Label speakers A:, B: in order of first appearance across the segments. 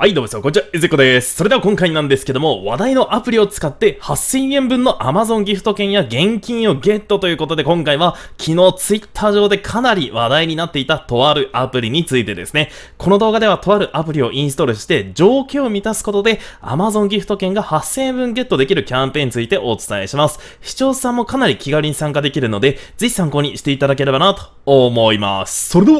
A: はい、どうもさん、こんにちは、ゆずこです。それでは今回なんですけども、話題のアプリを使って8000円分の Amazon ギフト券や現金をゲットということで、今回は昨日 Twitter 上でかなり話題になっていたとあるアプリについてですね。この動画ではとあるアプリをインストールして、条件を満たすことで Amazon ギフト券が8000円分ゲットできるキャンペーンについてお伝えします。視聴者さんもかなり気軽に参加できるので、ぜひ参考にしていただければなと思います。それでは、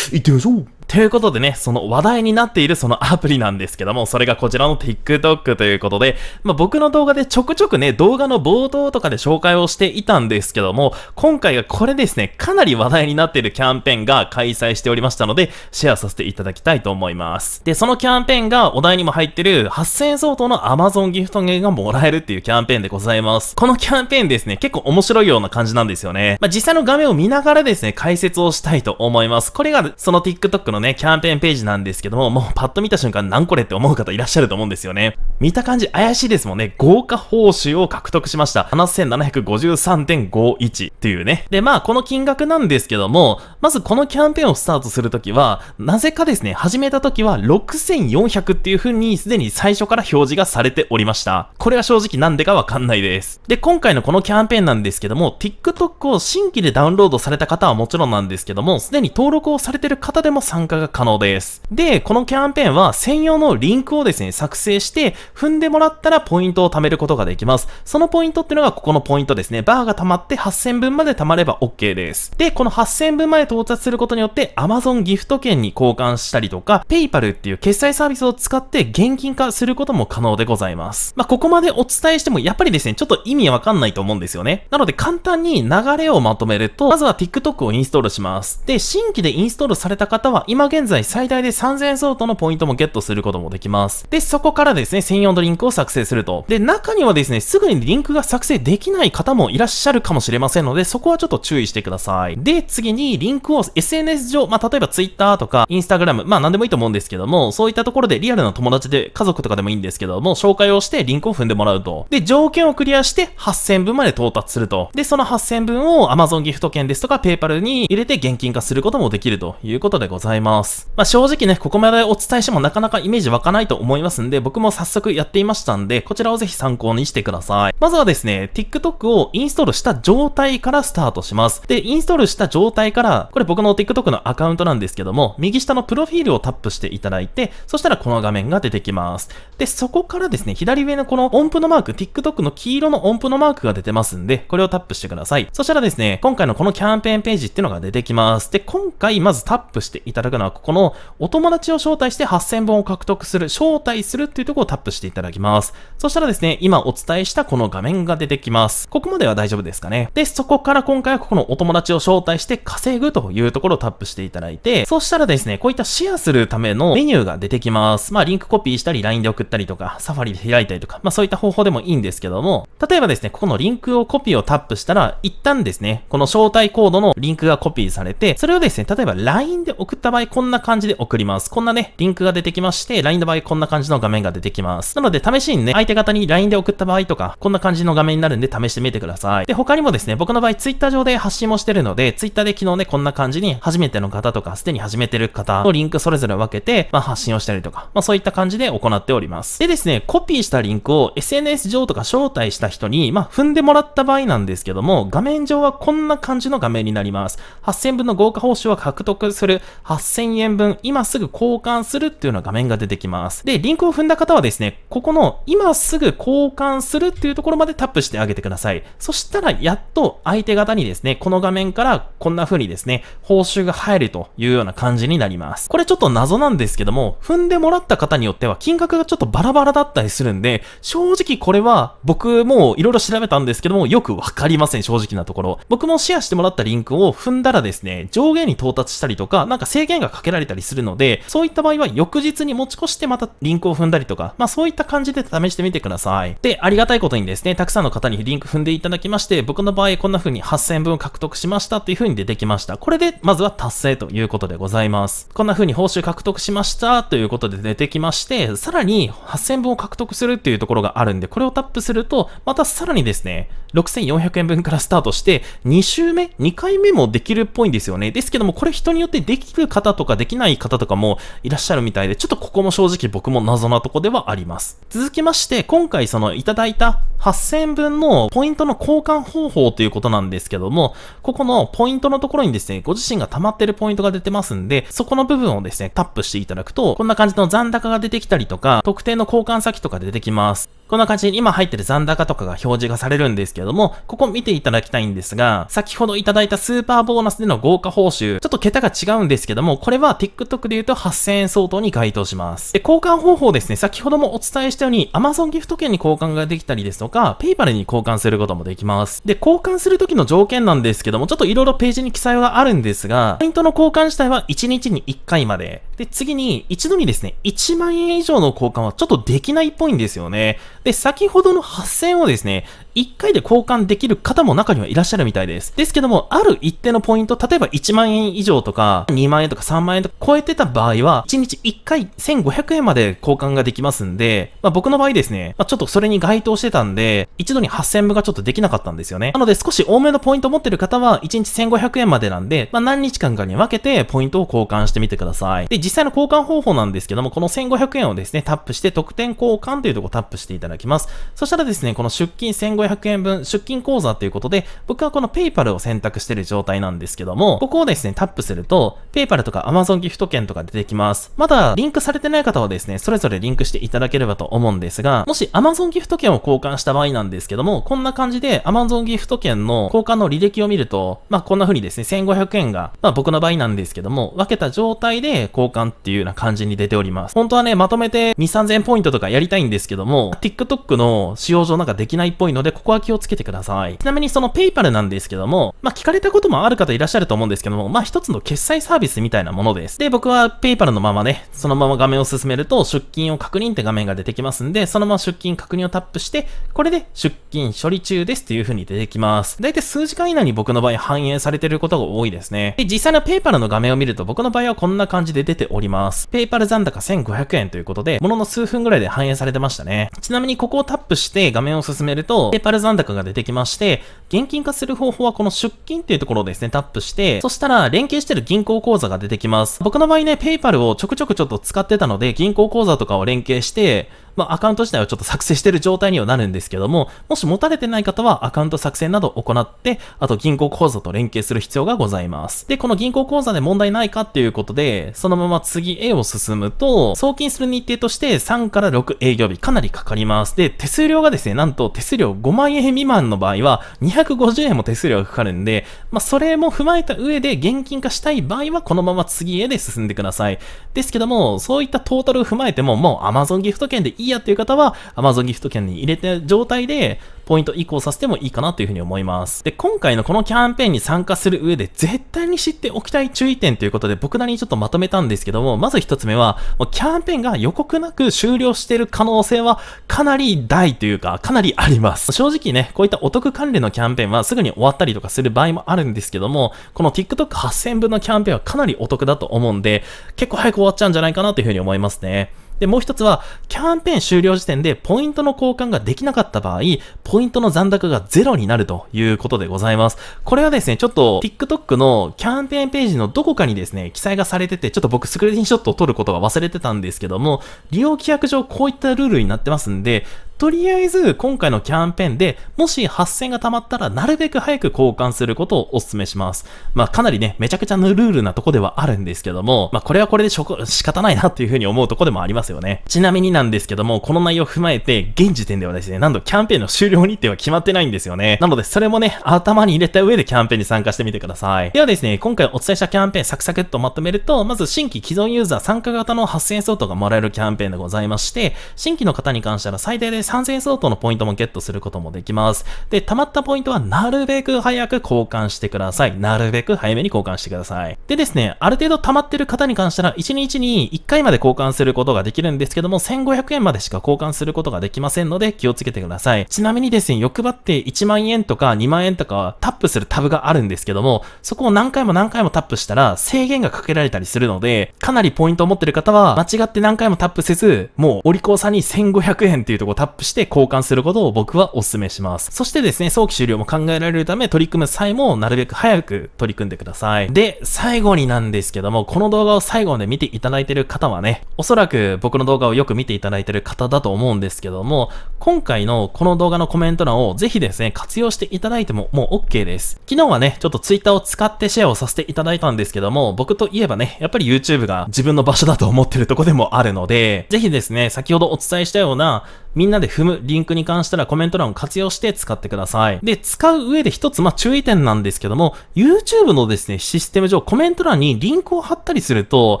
A: 行ってみましょうということでね、その話題になっているそのアプリなんですけども、それがこちらの TikTok ということで、まあ、僕の動画でちょくちょくね、動画の冒頭とかで紹介をしていたんですけども、今回がこれですね、かなり話題になっているキャンペーンが開催しておりましたので、シェアさせていただきたいと思います。で、そのキャンペーンがお題にも入ってる8000相当の Amazon ギフト券がもらえるっていうキャンペーンでございます。このキャンペーンですね、結構面白いような感じなんですよね。まあ、実際の画面を見ながらですね、解説をしたいと思います。これが、その TikTok のね、キャンペーンページなんですけども、もうパッと見た瞬間、何これって思う方いらっしゃると思うんですよね。見た感じ怪しいですもんね。豪華報酬を獲得しました。7753.51っていうね。で、まあ、この金額なんですけども、まずこのキャンペーンをスタートするときは、なぜかですね、始めたときは6400っていう風にすでに最初から表示がされておりました。これは正直なんでかわかんないです。で、今回のこのキャンペーンなんですけども、TikTok を新規でダウンロードされた方はもちろんなんですけども、すでに登録をされてる方でも参参加が可能です。で、このキャンペーンは専用のリンクをですね、作成して、踏んでもらったらポイントを貯めることができます。そのポイントってのがここのポイントですね。バーが溜まって8000分まで貯まれば OK です。で、この8000分まで到達することによって Amazon ギフト券に交換したりとか、PayPal っていう決済サービスを使って現金化することも可能でございます。まあ、ここまでお伝えしてもやっぱりですね、ちょっと意味わかんないと思うんですよね。なので簡単に流れをまとめると、まずは TikTok をインストールします。で、新規でインストールされた方は今現在最大で3000円相当のポイントもゲットすることもできます。で、そこからですね、専用のリンクを作成すると。で、中にはですね、すぐにリンクが作成できない方もいらっしゃるかもしれませんので、そこはちょっと注意してください。で、次にリンクを SNS 上、まあ、例えば Twitter とか Instagram、まあ、何でもいいと思うんですけども、そういったところでリアルな友達で、家族とかでもいいんですけども、紹介をしてリンクを踏んでもらうと。で、条件をクリアして8000分まで到達すると。で、その8000分を Amazon ギフト券ですとか PayPal に入れて現金化することもできるということでございます。ます。まあ、正直ね、ここまでお伝えしてもなかなかイメージ湧かないと思いますんで、僕も早速やっていましたんで、こちらをぜひ参考にしてください。まずはですね、TikTok をインストールした状態からスタートします。で、インストールした状態から、これ僕の TikTok のアカウントなんですけども、右下のプロフィールをタップしていただいて、そしたらこの画面が出てきます。で、そこからですね、左上のこの音符のマーク、TikTok の黄色の音符のマークが出てますんで、これをタップしてください。そしたらですね、今回のこのキャンペーンページっていうのが出てきます。で、今回まずタップしていただくくのは、ここのお友達を招待して8000本を獲得する、招待するっていうところをタップしていただきます。そしたらですね、今お伝えしたこの画面が出てきます。ここまでは大丈夫ですかね。で、そこから今回はここのお友達を招待して稼ぐというところをタップしていただいて、そしたらですね、こういったシェアするためのメニューが出てきます。まあ、リンクコピーしたり、LINE で送ったりとか、サファリで開いたりとか、まあ、そういった方法でもいいんですけども、例えばですね、ここのリンクをコピーをタップしたら、一旦ですね、この招待コードのリンクがコピーされて、それをですね、例えば LINE で送った場合場合こんな感じで送ります。こんなね、リンクが出てきまして、LINE の場合こんな感じの画面が出てきます。なので試しにね、相手方に LINE で送った場合とか、こんな感じの画面になるんで試してみてください。で、他にもですね、僕の場合 Twitter 上で発信もしてるので、Twitter で昨日ね、こんな感じに初めての方とか、すでに始めてる方のリンクそれぞれ分けて、まあ発信をしたりとか、まあそういった感じで行っております。でですね、コピーしたリンクを SNS 上とか招待した人に、まあ踏んでもらった場合なんですけども、画面上はこんな感じの画面になります。8000分の豪華報酬は獲得する8000 1 0 0 0円分今すぐ交換するっていうような画面が出てきます。で、リンクを踏んだ方はですね、ここの今すぐ交換するっていうところまでタップしてあげてください。そしたらやっと相手方にですね、この画面からこんな風にですね、報酬が入るというような感じになります。これちょっと謎なんですけども、踏んでもらった方によっては金額がちょっとバラバラだったりするんで、正直これは僕も色々調べたんですけども、よくわかりません、正直なところ。僕もシェアしてもらったリンクを踏んだらですね、上限に到達したりとか、なんか制限がかけられたりするので、そういった場合は翌日に持ち越してまたリンクを踏んだりとか、まあそういった感じで試してみてください。で、ありがたいことにですね、たくさんの方にリンク踏んでいただきまして、僕の場合こんな風に8000分獲得しましたっていう風に出てきました。これで、まずは達成ということでございます。こんな風に報酬獲得しましたということで出てきまして、さらに8000分を獲得するっていうところがあるんで、これをタップすると、またさらにですね、6400円分からスタートして、2週目、2回目もできるっぽいんですよね。ですけども、これ人によってできる方とかできない方とかもいらっしゃるみたいで、ちょっとここも正直僕も謎なとこではあります。続きまして、今回そのいただいた8000分のポイントの交換方法ということなんですけども、ここのポイントのところにですね、ご自身が溜まってるポイントが出てますんで、そこの部分をですね、タップしていただくと、こんな感じの残高が出てきたりとか、特定の交換先とか出てきます。こんな感じで今入ってる残高とかが表示がされるんですけども、ここ見ていただきたいんですが、先ほどいただいたスーパーボーナスでの豪華報酬、ちょっと桁が違うんですけども、これは TikTok で言うと8000円相当に該当します。で、交換方法ですね、先ほどもお伝えしたように Amazon ギフト券に交換ができたりですとか、PayPal に交換することもできます。で、交換するときの条件なんですけども、ちょっと色々ページに記載はあるんですが、ポイントの交換自体は1日に1回まで。で、次に、一度にですね、1万円以上の交換はちょっとできないっぽいんですよね。で、先ほどの8000円をですね、1回で交換できる方も中にはいらっしゃるみたいです。ですけども、ある一定のポイント、例えば1万円以上とか、2万円とか3万円とか超えてた場合は、1日1回1500円まで交換ができますんで、まあ、僕の場合ですね、まあ、ちょっとそれに該当してたんで、一度に8000分がちょっとできなかったんですよね。なので少し多めのポイントを持ってる方は、1日1500円までなんで、まあ、何日間かに分けてポイントを交換してみてください。で、実際の交換方法なんですけども、この1500円をですね、タップして特典交換というところをタップしていただきます。そしたらですね、この出金1500円分、出金口座ということで、僕はこの PayPal を選択している状態なんですけども、ここをですね、タップすると、PayPal とか Amazon ギフト券とか出てきます。まだリンクされてない方はですね、それぞれリンクしていただければと思うんですが、もし Amazon ギフト券を交換した場合なんですけども、こんな感じで Amazon ギフト券の交換の履歴を見ると、まあこんな風にですね、1500円が、まあ僕の場合なんですけども、分けた状態で交換換っていうような感じに出ております。本当はね、まとめて2、3000ポイントとかやりたいんですけども、TikTok の使用上なんかできないっぽいので、ここは気をつけてください。ちなみにその PayPal なんですけども、まあ、聞かれたこともある方いらっしゃると思うんですけども、まあ、一つの決済サービスみたいなものです。で、僕は PayPal のままね、そのまま画面を進めると、出金を確認って画面が出てきますんで、そのまま出金確認をタップして、これで出金処理中ですという風に出てきます。だいたい数時間以内に僕の場合反映されてることが多いですね。で、実際の PayPal の画面を見ると、僕の場合はこんな感じで出てております。PayPal 残高1500円ということで、ものの数分ぐらいで反映されてましたね。ちなみにここをタップして画面を進めると、PayPal 残高が出てきまして、現金化する方法はこの出金っていうところをですね、タップして、そしたら連携してる銀行口座が出てきます。僕の場合ね、PayPal をちょくちょくちょっと使ってたので、銀行口座とかを連携して、まあ、アカウント自体はちょっと作成してる状態にはなるんですけども、もし持たれてない方はアカウント作成などを行って、あと銀行口座と連携する必要がございます。で、この銀行口座で問題ないかっていうことで、そのまま次へを進むと、送金する日程として3から6営業日かなりかかります。で、手数料がですね、なんと手数料5万円未満の場合は250円も手数料がかかるんで、まあ、それも踏まえた上で現金化したい場合はこのまま次へで進んでください。ですけども、そういったトータルを踏まえてももう Amazon ギフト券でいいやっていう方は Amazon ギフト券に入れた状態でポイント移行させてもいいかなというふうに思います。で、今回のこのキャンペーンに参加する上で絶対に知っておきたい注意点ということで僕なりにちょっとまとめたんですけども、まず一つ目は、もうキャンペーンが予告なく終了している可能性はかなり大というか、かなりあります。正直ね、こういったお得関連のキャンペーンはすぐに終わったりとかする場合もあるんですけども、この TikTok8000 分のキャンペーンはかなりお得だと思うんで、結構早く終わっちゃうんじゃないかなというふうに思いますね。で、もう一つは、キャンペーン終了時点でポイントの交換ができなかった場合、ポイントの残高がゼロになるということでございます。これはですね、ちょっと TikTok のキャンペーンページのどこかにですね、記載がされてて、ちょっと僕スクリーンショットを撮ることが忘れてたんですけども、利用規約上こういったルールになってますんで、とりあえず今回のキャンペーンで、もし8000が溜まったらなるべく早く交換することをお勧めします。まあかなりね、めちゃくちゃのルールなとこではあるんですけども、まあこれはこれで仕方ないなっていうふうに思うとこでもありますよね。ちなみになんですけども、この内容を踏まえて、現時点ではですね、なんとキャンペーンの終了日程は決まってないんですよね。なのでそれもね、頭に入れた上でキャンペーンに参加してみてください。ではですね、今回お伝えしたキャンペーンサクサクっとまとめると、まず新規既存ユーザー参加型の8000相当がもらえるキャンペーンでございまして、新規の方に関しては最大で3000円相当のポイントもゲットすることもできます。で、溜まったポイントはなるべく早く交換してください。なるべく早めに交換してください。でですね、ある程度溜まってる方に関しては、1日に1回まで交換することができるんですけども、1500円までしか交換することができませんので、気をつけてください。ちなみにですね、欲張って1万円とか2万円とかタップするタブがあるんですけども、そこを何回も何回もタップしたら制限がかけられたりするので、かなりポイントを持ってる方は、間違って何回もタップせず、もうお利口さんに1500円っていうとこタップして交換することを僕はお勧めします。そしてですね、早期終了も考えられるため、取り組む際もなるべく早く取り組んでください。で、最後後になんですけども、この動画を最後まで見ていただいている方はね、おそらく僕の動画をよく見ていただいている方だと思うんですけども、今回のこの動画のコメント欄をぜひですね、活用していただいてももう OK です。昨日はね、ちょっと Twitter を使ってシェアをさせていただいたんですけども、僕といえばね、やっぱり YouTube が自分の場所だと思ってるとこでもあるので、ぜひですね、先ほどお伝えしたような、みんなで踏むリンクに関してはコメント欄を活用して使ってください。で、使う上で一つ、まあ、注意点なんですけども、YouTube のですね、システム上コメント欄にリンクを貼ったりすると、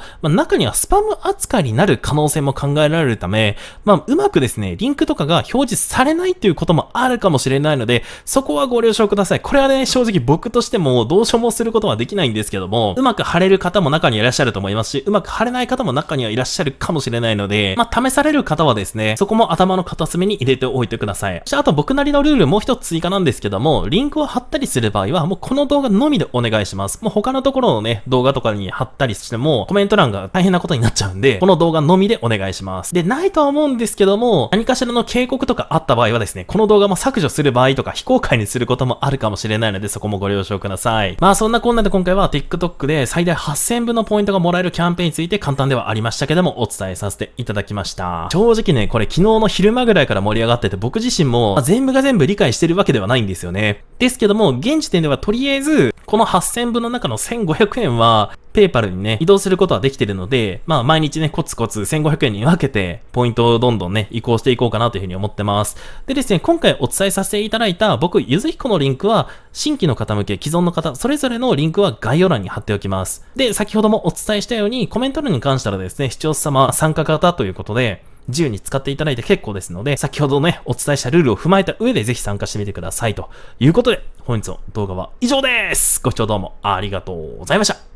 A: まあ、中にはスパム扱いになる可能性も考えられるため、まあ、うまくですね、リンクとかが表示されないということもあるかもしれないので、そこはご了承ください。これはね、正直僕としてもどうしようもすることはできないんですけども、うまく貼れる方も中にはいらっしゃると思いますし、うまく貼れない方も中にはいらっしゃるかもしれないので、まあ、試される方はですね、そこも頭のの片隅に入れておいてください。そしてあと僕なりのルールもう一つ追加なんですけども、リンクを貼ったりする場合は、もうこの動画のみでお願いします。もう他のところのね、動画とかに貼ったりしても、コメント欄が大変なことになっちゃうんで、この動画のみでお願いします。で、ないとは思うんですけども、何かしらの警告とかあった場合はですね、この動画も削除する場合とか非公開にすることもあるかもしれないので、そこもご了承ください。まあそんなこんなで今回は TikTok で最大8000分のポイントがもらえるキャンペーンについて簡単ではありましたけども、お伝えさせていただきました。正直ね、これ昨日の昼昼ぐらいから盛り上がってて、僕自身もま全部が全部理解してるわけではないんですよね。ですけども、現時点ではとりあえず、この8000分の中の1500円は、ペイパルにね、移動することはできてるので、まあ毎日ね、コツコツ1500円に分けて、ポイントをどんどんね、移行していこうかなというふうに思ってます。でですね、今回お伝えさせていただいた、僕、ゆずひこのリンクは、新規の方向け、既存の方、それぞれのリンクは概要欄に貼っておきます。で、先ほどもお伝えしたように、コメント欄に関したらですね、視聴者様参加型ということで、自由に使っていただいて結構ですので、先ほどね、お伝えしたルールを踏まえた上でぜひ参加してみてください。ということで、本日の動画は以上です。ご視聴どうもありがとうございました。